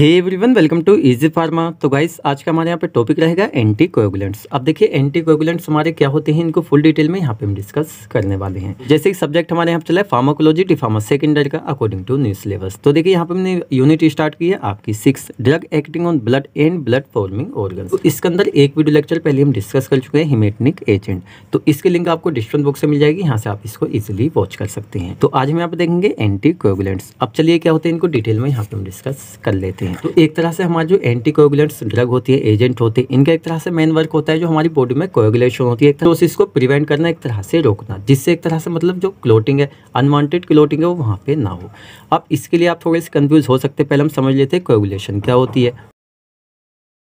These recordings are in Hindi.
hey everyone welcome to easy pharma तो गाइस आज का हमारे यहाँ पे टॉपिक रहेगा एंटी कोगुलेंट्स अब देखिए एंटी कोगुलेंट्स हमारे क्या होते हैं इनको फुल डिटेल में यहाँ पे हम डिस्कस करने वाले हैं जैसे कि सब्जेक्ट हमारे यहाँ पे चला है फार्माकोलॉजी डिफार्मा सेकंड ईयर का अकॉर्डिंग टू न्यू सिलेबस तो देखिए यहाँ पे हमने यूनिट स्टार्ट की है आपकी six drug acting on blood and blood forming organ तो इसके अंदर एक वीडियो लेक्चर पहले हम डिस्कस कर चुके हैं हिमेटनिक एजेंट तो इसके लिंक आपको डिस्क्रिप्शन बॉक्स से मिल जाएगी यहाँ से आप इसको इजिली वॉच कर सकते हैं तो आज हम यहाँ पे देखेंगे एंटी कोगुलेंट्स अब चलिए क्या होते हैं इनको डिटेल में यहाँ पे हम डिस्कस कर लेते हैं तो एक तरह से हमारे जो एंटी कोगुलेंट्स ड्रग होती है एजेंट होते हैं इनका एक तरह से मेन वर्क होता है जो हमारी बॉडी में कोगुलेशन होती है तो इसको प्रिवेंट करना एक तरह से रोकना जिससे एक तरह से मतलब जो क्लोटिंग है अनवांटेड क्लोटिंग है वो वहाँ पर ना हो अब इसके लिए आप थोड़े से कन्फ्यूज़ हो सकते हैं पहले हम समझ लेते हैं कोगुलेशन क्या होती है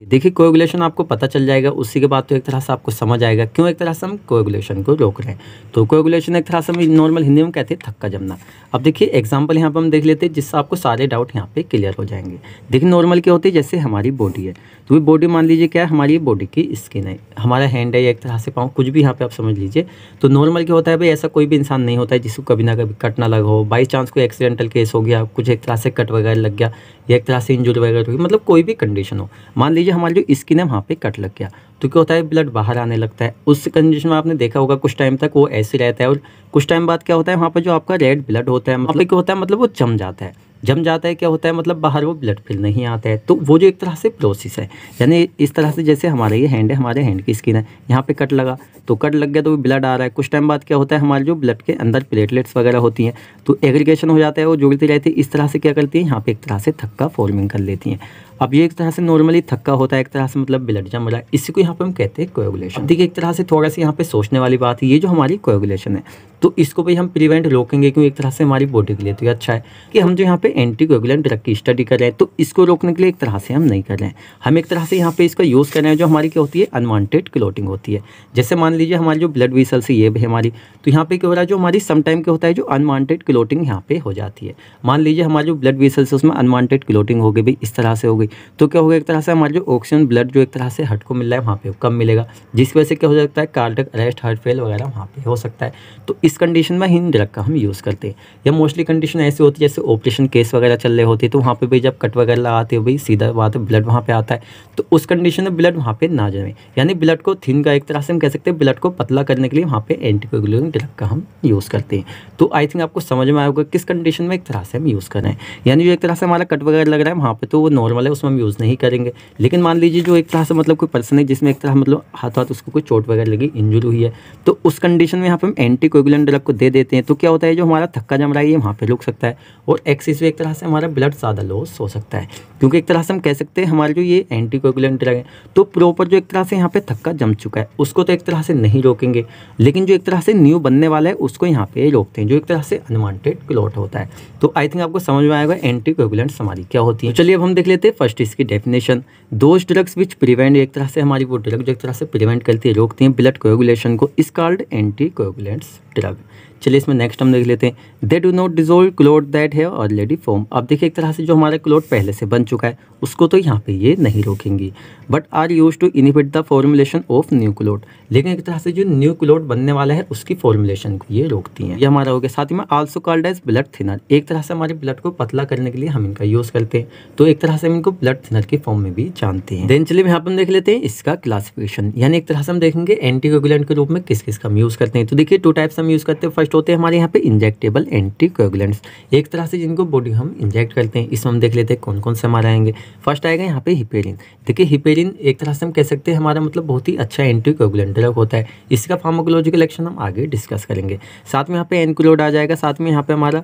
देखिए कोएगुलेशन आपको पता चल जाएगा उसी के बाद तो एक तरह से आपको समझ आएगा क्यों एक तरह से हम कोएगुलेशन को रोक रहे हैं तो कोएगुलेशन एक तरह से हम नॉर्मल हिंदी में कहते हैं थक्का जमना अब देखिए एग्जांपल यहाँ पर हम देख लेते हैं जिससे आपको सारे डाउट यहाँ पे क्लियर हो जाएंगे देखिए नॉर्मल क्या होती है जैसे हमारी बॉडी है तो ये बॉडी मान लीजिए क्या है हमारी बॉडी की स्किन है हमारा हैंड है एक तरह से पाँव कुछ भी यहाँ पर आप समझ लीजिए तो नॉर्मल क्या होता है भाई ऐसा कोई भी इंसान नहीं होता है जिसको कभी ना कभी कट ना लगा हो बाई चांस कोई एक्सीडेंटल केस हो गया कुछ एक तरह से कट वगैरह लग गया या एक तरह से इंजुरी वगैरह हो गई मतलब कोई भी कंडीशन हो मान लीजिए हमारी जो स्किन है वहाँ पे कट लग गया तो क्या होता है ब्लड बाहर आने लगता है उस कंडीशन में आपने देखा होगा कुछ टाइम तक वो ऐसे रहता है और कुछ टाइम बाद क्या होता है वहाँ पर जो आपका रेड ब्लड होता है मतलब क्या होता है मतलब वो जम जाता है जम जाता है क्या होता है मतलब बाहर वो ब्लड फिल नहीं आता है तो वो जो एक तरह से प्रोसेस है यानी इस तरह से जैसे हमारे ये हैंड है हमारे हैंड की स्किन है यहाँ पे कट लगा तो कट लग गया तो ब्लड आ रहा है कुछ टाइम बाद क्या होता है हमारे जो ब्लड के अंदर प्लेटलेट्स वगैरह होती हैं तो एग्रीगेशन हो जाता है वो जुड़ती रहती है इस तरह से क्या करती है यहाँ पर एक तरह से थक्का फॉर्मिंग कर लेती हैं अब ये एक तरह से नॉर्मली थक्का होता है एक तरह से मतलब ब्लड जम रहा है इसी को यहाँ पर हम कहते हैं कोगुलेशन देखिए एक तरह से थोड़ा सा यहाँ पे सोचने वाली बात है ये जो हमारी कोएगुलेशन है तो इसको भी हम प्रिवेंट रोकेंगे क्योंकि एक तरह से हमारी बॉडी के लिए तो ये अच्छा है कि हम जो यहाँ पे एंटी कोगुलेंट ड्रग की स्टडी कर रहे हैं तो इसको रोकने के लिए एक तरह से हम नहीं कर रहे हैं हम एक तरह से यहाँ पे इसका यूज़ कर रहे हैं जो हमारी क्या होती है अनवांटेड क्लोटिंग होती है जैसे मान लीजिए हमारी जो ब्लड है ये भी हमारी तो यहाँ पर क्या हो रहा है जो हमारी समटाइम क्या होता है जो अनवांटेड क्लोटिंग यहाँ पर हो जाती है मान लीजिए हमारे जो ब्लड वीसल्स है उसमें अनवांटेड क्लोटिंग हो गई भी इस तरह से हो गई तो क्या होगा एक तरह से हमारे जो ऑक्सीजन ब्लड जो एक तरह से हट को मिल रहा है वहाँ पर कम मिलेगा जिस वजह से क्या हो सकता है कार्डक अरेस्ट हार्ट फेल वगैरह वहाँ पर हो सकता है तो इस इस कंडीशन में हिंद ड्रग का हम यूज़ करते हैं या मोस्टली कंडीशन ऐसी होती है जैसे ऑपरेशन केस वगैरह चल रहे होते हैं तो वहाँ पे भाई जब कट वगैरह आते हो भाई सीधा बात है ब्लड वहाँ पे आता है तो उस कंडीशन में ब्लड वहाँ पे ना जमे यानी ब्लड को थिन का एक तरह से हम कह सकते हैं ब्लड को पतला करने के लिए वहाँ पर एंटीकोगुलिन ड्रग का हम यूज़ करते हैं तो आई थिंक आपको समझ में आएगा किस कंडीशन में एक तरह से हम यूज़ कर रहे हैं यानी जो एक तरह से हमारा कट वगैरह लग रहा है वहाँ पर तो वो नॉर्मल है उसमें हम यूज़ नहीं करेंगे लेकिन मान लीजिए जो एक तरह से मतलब कोई पर्सन है जिसमें एक तरह मतलब हाथ हाथ उसको कोई चोट वगैरह लगी इंजरी हुई है तो उस कंडीशन में यहाँ पर हम एंटीकोगुलिन करंट ड्रग को दे देते हैं तो क्या होता है जो हमारा थक्का जम रहा है ये वहाँ पर रुक सकता है और एक्सिस में एक तरह से हमारा ब्लड ज़्यादा लॉस हो सकता है क्योंकि एक तरह से हम कह सकते हैं हमारे जो ये एंटीकोगुलेंट ड्रग है तो प्रॉपर जो एक तरह से यहाँ पर थक्का जम चुका है उसको तो एक तरह से नहीं रोकेंगे लेकिन जो एक तरह से न्यू बनने वाला है उसको यहाँ पर रोकते हैं जो एक तरह से अनवान्टेड क्लॉट होता है तो आई थिंक आपको समझ में आएगा एंटीकोगुलेंट हमारी क्या होती है तो चलिए अब हम देख लेते हैं फर्स्ट इसकी definition those drugs which prevent एक तरह से हमारी वो ड्रग जो एक तरह से प्रिवेंट करती है रोकती है ब्लड कोगुलेशन को इस कॉल्ड एंटी कोगुलेंट्स drug चलिए इसमें नेक्स्ट हम देख लेते हैं they do not dissolve clot that है ऑलरेडी फॉर्म अब देखिए एक तरह से जो हमारा क्लोथ पहले से बन चुका है उसको तो यहाँ पे ये नहीं रोकेंगी but are used to inhibit the formulation of new clot लेकिन एक तरह से जो न्यू क्लोथ बनने वाला है उसकी फॉर्मुलेशन को ये रोकती है ये हमारा हो गया साथ ही में also called as blood thinner एक तरह से हमारे ब्लड को पतला करने के लिए हम इनका यूज़ करते हैं तो एक तरह से हम इनको ब्लड थिनर के फॉर्म में भी जानते हैं देन चलिए यहाँ पर देख लेते हैं इसका क्लासिफिकेशन यानी एक तरह से हम देखेंगे एंटीकोगुलेंट के रूप में किस किस का हम यूज़ करते हैं तो देखिए टू टाइप्स हम यूज़ करते हैं फर्स्ट प्रोड्यूस्ड होते हैं हमारे यहाँ पे इंजेक्टेबल एंटीकोगुलेंट्स एक तरह से जिनको बॉडी हम इंजेक्ट करते हैं इसमें हम देख लेते हैं कौन कौन से हमारे आएंगे फर्स्ट आएगा यहाँ पे हिपेरिन देखिए हिपेरिन एक तरह से हम कह सकते हैं हमारा मतलब बहुत ही अच्छा एंटीकोगुलेंट ड्रग होता है इसका फार्माकोलॉजिकल एक्शन हम आगे डिस्कस करेंगे साथ में यहाँ पे एनक्लोड आ जाएगा साथ में यहाँ पे हमारा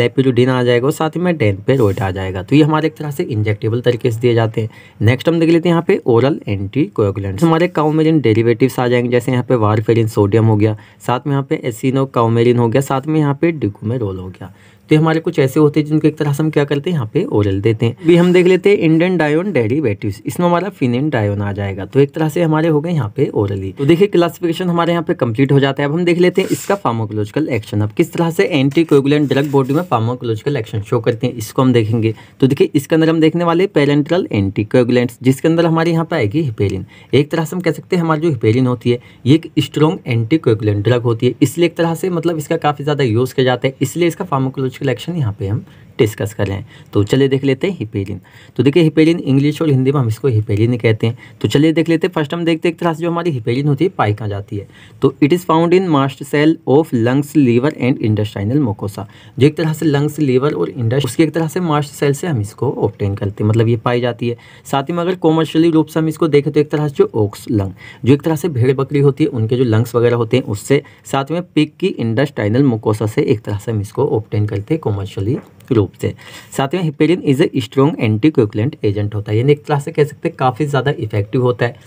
लेपिलोडिन आ जाएगा और साथ में डेनपेरोड आ जाएगा तो ये हमारे एक तरह से इंजेक्टेबल तरीके से दिए जाते हैं नेक्स्ट हम देख लेते हैं यहाँ पे ओरल एंटीकोगुलेंट्स हमारे काउमेरिन डेरिवेटिव्स आ जाएंगे जैसे यहाँ पे वारफेरिन सोडियम हो गया साथ में यहाँ पे एसिनो काउमेरिन हो गया साथ में यहाँ पे डिकू में रोल हो गया तो हमारे कुछ ऐसे होते हैं जिनको एक तरह से हम क्या करते हैं यहाँ पे ओरल देते हैं अभी हम देख लेते हैं इंडियन डायोन डेरिवेटिव इसमें हमारा फिनेन डायोन आ जाएगा तो एक तरह से हमारे हो गए यहाँ पे ओरली तो देखिए क्लासिफिकेशन हमारे यहाँ पे कंप्लीट हो जाता है अब हम देख लेते हैं इसका फार्मोकोलॉजिकल एक्शन अब किस तरह से एंटी कोगुलेंट ड्रग बॉडी में फार्मोकोलॉजिकल एक्शन शो करते हैं इसको हम देखेंगे तो देखिए इसके अंदर हम देखने वाले पेरेंट्रल एंटी कोगुलेंट्स जिसके अंदर हमारे यहाँ पे आएगी हिपेरिन एक तरह से हम कह सकते हैं हमारी जो हिपेरिन होती है ये एक स्ट्रॉन्ग एंटी कोगुलेंट ड्रग होती है इसलिए एक तरह से मतलब इसका काफ़ी ज़्यादा यूज़ किया जाता है इसलिए इसका फार्मोकोलॉजिकल इलेक्शन यहाँ पे हम डिस्कस कर रहे हैं तो चलिए देख लेते हैं हिपेलिन तो देखिए हिपेलिन इंग्लिश और हिंदी में हम इसको हिपेलिन कहते हैं तो चलिए देख लेते हैं फर्स्ट हम देखते हैं एक तरह से जो हमारी हिपेलिन होती है पाई कहाँ जाती है तो it is found in mast cell of lungs liver and intestinal mucosa जो एक तरह से लंग्स लीवर और इंडस्ट उसकी एक तरह से मास्ट सेल से हम इसको ऑप्टेन करते हैं मतलब ये पाई जाती है साथ ही में अगर कॉमर्शियली रूप से हम इसको देखें तो एक तरह से जो ओक्स लंग जो एक तरह से भेड़ बकरी होती है उनके जो लंग्स वगैरह होते हैं उससे साथ में पिक की इंडस्टाइनल मोकोसा से एक तरह से हम इसको ऑप्टेन करते हैं कॉमर्शियली रूप से साथ में heparin is a strong anti agent होता है यानी एक तरह से कह सकते हैं काफ़ी ज़्यादा इफेक्टिव होता है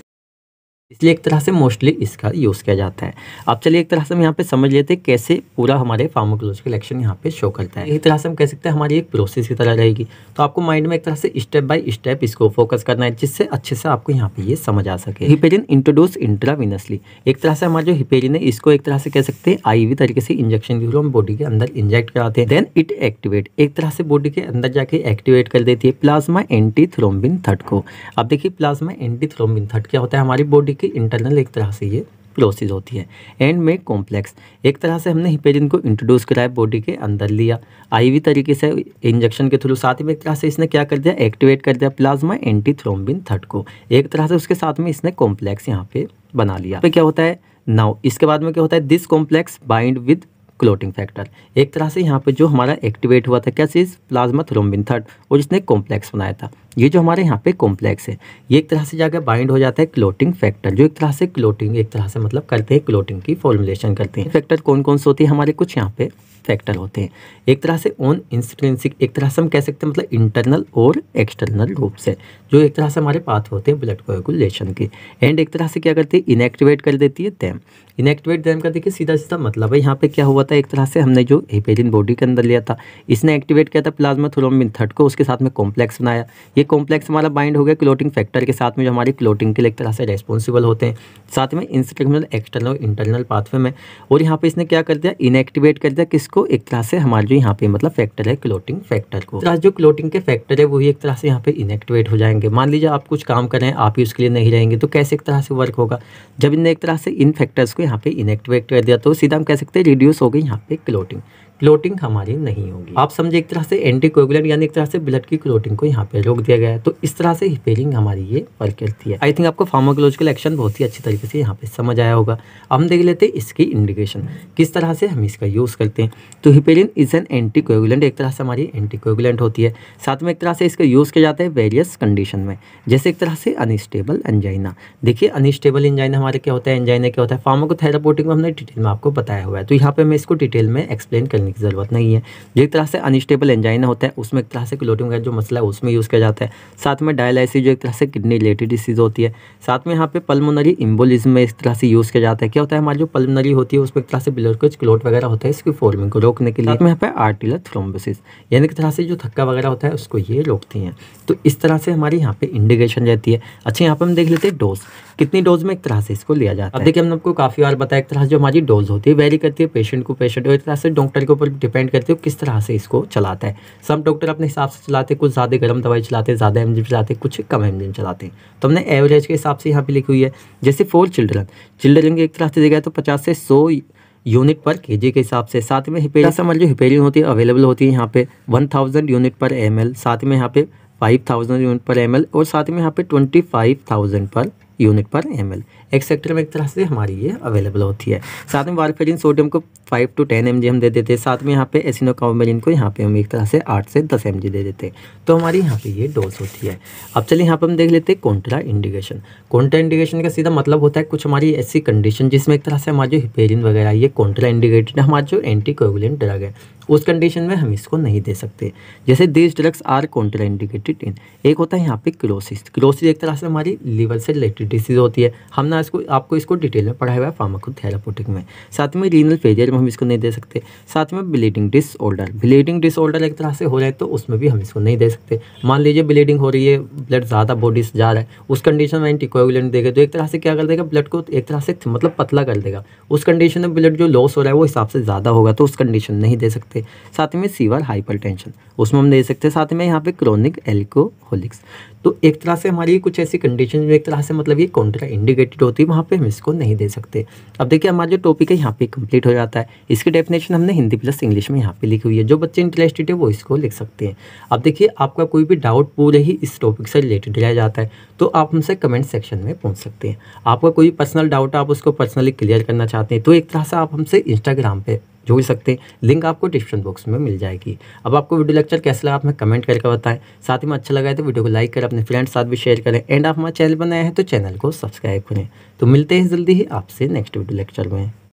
इसलिए एक तरह से मोस्टली इसका यूज़ किया जाता है अब चलिए एक तरह से हम यहाँ पे समझ लेते हैं कैसे पूरा हमारे फार्मोकोलॉजिकल एक्शन यहाँ पे शो करता है एक तरह से हम कह सकते हैं हमारी एक प्रोसेस की तरह रहेगी तो आपको माइंड में एक तरह से स्टेप बाय स्टेप इसको फोकस करना है जिससे अच्छे से आपको यहाँ पे ये समझ आ सके हिपेरिन इंट्रोड्यूस इंट्राविनसली एक तरह से हमारे जो हिपेरिन है इसको एक तरह से कह सकते हैं आईवी तरीके से इंजेक्शन के थ्रू हम बॉडी के अंदर इंजेक्ट कराते हैं देन इट एक्टिवेट एक तरह से बॉडी के अंदर जाके एक्टिवेट कर देती है प्लाज्मा एंटी थ्रोम्बिन थर्ड को अब देखिए प्लाज्मा एंटी थ्रोम्बिन थर्ड क्या होता है हमारी बॉडी कि इंटरनल एक तरह से ये प्रोसेस होती है एंड में कॉम्प्लेक्स एक तरह से हमने हिपेरिन को इंट्रोड्यूस कराया बॉडी के अंदर लिया आईवी तरीके से इंजेक्शन के थ्रू साथ में एक तरह से इसने क्या कर दिया एक्टिवेट कर दिया प्लाज्मा एंटी थ्रोम्बिन थर्ड को एक तरह से उसके साथ में इसने कॉम्प्लेक्स यहाँ पे बना लिया पे क्या होता है नाउ इसके बाद में क्या होता है this complex bind with clotting factor एक तरह से यहाँ पे जो हमारा एक्टिवेट हुआ था क्या चीज़ प्लाज्मा थ्रोम्बिन थर्ड और जिसने कॉम्प्लेक्स बनाया था ये जो हमारे यहाँ पे कॉम्प्लेक्स है ये एक तरह से जाकर बाइंड हो जाता है क्लोटिंग फैक्टर जो एक तरह से क्लोटिंग एक तरह से मतलब करते हैं क्लोटिंग की फॉर्मुलेशन करते हैं फैक्टर कौन कौन से होते हैं हमारे कुछ यहाँ पे फैक्टर होते हैं एक तरह से ऑन इंस्ट्रेंसिक एक तरह से हम कह सकते हैं मतलब इंटरनल और एक्सटर्नल रूप से जो एक तरह से हमारे पाथ होते हैं ब्लड कोगुलेशन के एंड एक तरह से क्या करते हैं इनएक्टिवेट कर देती है दैम इनएक्टिवेट दैम का देखिए सीधा सीधा मतलब है यहाँ पे क्या हुआ था एक तरह से हमने जो हिपेरिन बॉडी के अंदर लिया था इसने एक्टिवेट किया था प्लाज्मा थ्रोमिन थर्ड को उसके साथ में कॉम्प्लेक्स बनाया ये ये कॉम्प्लेक्स हमारा बाइंड हो गया क्लोटिंग फैक्टर के साथ में जो हमारी क्लोटिंग के लिए एक तरह से रेस्पॉन्सिबल होते हैं साथ में इंस्ट्रक्शनल एक्सटर्नल इंटरनल पाथवे में और यहाँ पे इसने क्या कर दिया इनएक्टिवेट कर दिया किसको एक तरह से हमारे जो यहाँ पे मतलब फैक्टर है क्लोटिंग फैक्टर को तो जो क्लोटिंग के फैक्टर है वही एक तरह से यहाँ पे इनएक्टिवेट हो जाएंगे मान लीजिए आप कुछ काम करें आप ही उसके लिए नहीं रहेंगे तो कैसे एक तरह से वर्क होगा जब इनने एक तरह से इन फैक्टर्स को यहाँ पे इनएक्टिवेट कर दिया तो सीधा हम कह सकते हैं रिड्यूस हो गई यहाँ पे क्लोटिंग क्लोटिंग हमारी नहीं होगी आप समझे एक तरह से एंटीकोगुलेंट यानी एक तरह से ब्लड की क्लोटिंग को यहाँ पे रोक दिया गया है तो इस तरह से हिपेरिंग हमारी ये वर्क करती है आई थिंक आपको फार्माकोलॉजिकल एक्शन बहुत ही अच्छी तरीके से यहाँ पे समझ आया होगा हम देख लेते हैं इसकी इंडिकेशन किस तरह से हम इसका यूज़ करते हैं तो हिपेरिन इज एन एंटीकोगुलेंट एक तरह से हमारी एंटीकोगुलेंट होती है साथ में एक तरह से इसका यूज़ किया जाता है वेरियस कंडीशन में जैसे एक तरह से अनस्टेबल एंजाइना देखिए अनस्टेबल एंजाइना हमारे क्या होता है एंजाइना क्या होता है फार्माकोथेरापोटिक में हमने डिटेल में आपको बताया हुआ है तो यहाँ पर मैं इसको डिटेल में एक्सप्लेन करने करने की ज़रूरत नहीं है एक तरह से अनस्टेबल एंजाइना होता है उसमें एक तरह से क्लोटिंग का जो मसला है उसमें यूज़ किया जाता है साथ में डायलिसिस जो एक तरह से किडनी रिलेटेड डिसीज़ होती है साथ में यहाँ पे पल्मोनरी इम्बोलिज्म में इस तरह से यूज़ किया जाता है क्या होता है हमारी जो पल्मोनरी होती है उसमें एक तरह से ब्लड कुछ क्लोट वगैरह होता है इसकी फॉर्मिंग को रोकने के लिए हमें यहाँ पे आर्टिलर थ्रोम्बोसिस यानी कि तरह से जो थक्का वगैरह होता है उसको ये रोकती हैं तो इस तरह से हमारी यहाँ पे इंडिकेशन रहती है अच्छा यहाँ पर हम देख लेते हैं डोज कितनी डोज में एक तरह से इसको लिया जाता है देखिए हमने आपको काफ़ी बार बताया एक तरह से जो हमारी डोज होती है वेरी करती है पेशेंट को पेशेंट एक तरह से डॉक्टर को ऊपर डिपेंड करते हो किस तरह से इसको चलाता है सब डॉक्टर अपने हिसाब से चलाते कुछ ज़्यादा गर्म दवाई चलाते ज़्यादा एम चलाते कुछ कम एम चलाते हैं तो हमने एवरेज के हिसाब से यहाँ पर लिखी हुई है जैसे फोर चिल्ड्रन चिल्ड्रन की एक तरह से देखा तो पचास से सौ यूनिट पर के के हिसाब से साथ में समझ जो हिपेरियन होती है अवेलेबल होती है यहाँ पे 1000 यूनिट पर एम साथ में यहाँ पे 5000 यूनिट पर एम और साथ में यहाँ पे 25000 पर यूनिट पर एम एक सेक्टर में एक तरह से हमारी ये अवेलेबल होती है साथ में वारफेरिन सोडियम को फाइव टू टेन एम हम दे देते हैं साथ में यहाँ पे एसिनोकाउमेलिन को यहाँ पे हम एक तरह से आठ से दस एम दे देते हैं तो हमारी यहाँ पे ये डोज होती है अब चलिए यहाँ पर हम देख लेते हैं कॉन्ट्रा इंडिकेशन कॉन्ट्रा इंडिकेशन का सीधा मतलब होता है कुछ हमारी ऐसी कंडीशन जिसमें एक तरह से हमारे जो हिपेरिन वगैरह ये कॉन्ट्रा इंडिकेटेड हमारा जो एंटी ड्रग है उस कंडीशन में हम इसको नहीं दे सकते जैसे these drugs are contra indicated in एक होता है यहाँ पे क्रोसिस क्रोसिस एक तरह से हमारी लीवर से रिलेटेड डिसीज होती है हम ना इसको आपको इसको डिटेल में पढ़ा हुआ है फार्माकोथेरापोटिक में साथ में रीनल फेजियर में हम इसको नहीं दे सकते साथ में ब्लीडिंग डिसऑर्डर ब्लीडिंग डिसऑर्डर एक तरह से हो रहा है तो उसमें भी हम इसको नहीं दे सकते मान लीजिए ब्लीडिंग हो रही है ब्लड ज़्यादा बॉडी से जा रहा है उस कंडीशन में एंटीकोगुलेंट देगा तो एक तरह से क्या कर देगा ब्लड को एक तरह से मतलब पतला कर देगा उस कंडीशन में ब्लड जो लॉस हो रहा है वो हिसाब से ज़्यादा होगा तो उस कंडीशन नहीं दे सकते साथ में सीवर हाइपर उसमें हम दे सकते हैं साथ में यहाँ पर क्रोनिक एल्कोहोलिक्स तो एक तरह से हमारी कुछ ऐसी कंडीशन एक तरह से मतलब ये कॉन्ट्रा इंडिकेटेड होती है वहाँ पे हम इसको नहीं दे सकते अब देखिए हमारा जो टॉपिक है यहाँ पे कंप्लीट हो जाता है इसकी डेफिनेशन हमने हिंदी प्लस इंग्लिश में यहाँ पे लिखी हुई है जो बच्चे इंटरेस्टेड है वो इसको लिख सकते हैं अब देखिए आपका कोई भी डाउट पूरे ही इस टॉपिक से रिलेटेड रह जाता है तो आप हमसे कमेंट सेक्शन में पूछ सकते हैं आपका कोई पर्सनल डाउट आप उसको पर्सनली क्लियर करना चाहते हैं तो एक तरह से आप हमसे इंस्टाग्राम पर जोड़ सकते हैं लिंक आपको डिस्क्रिप्शन बॉक्स में मिल जाएगी अब आपको वीडियो लेक्चर कैसे लगा आप हमें कमेंट करके बताएं साथ ही में अच्छा लगा है तो वीडियो को लाइक करें अपने फ्रेंड्स साथ भी शेयर करें एंड आप हमारे चैनल पर नए हैं तो चैनल को सब्सक्राइब करें तो मिलते हैं जल्दी ही आपसे नेक्स्ट वीडियो लेक्चर में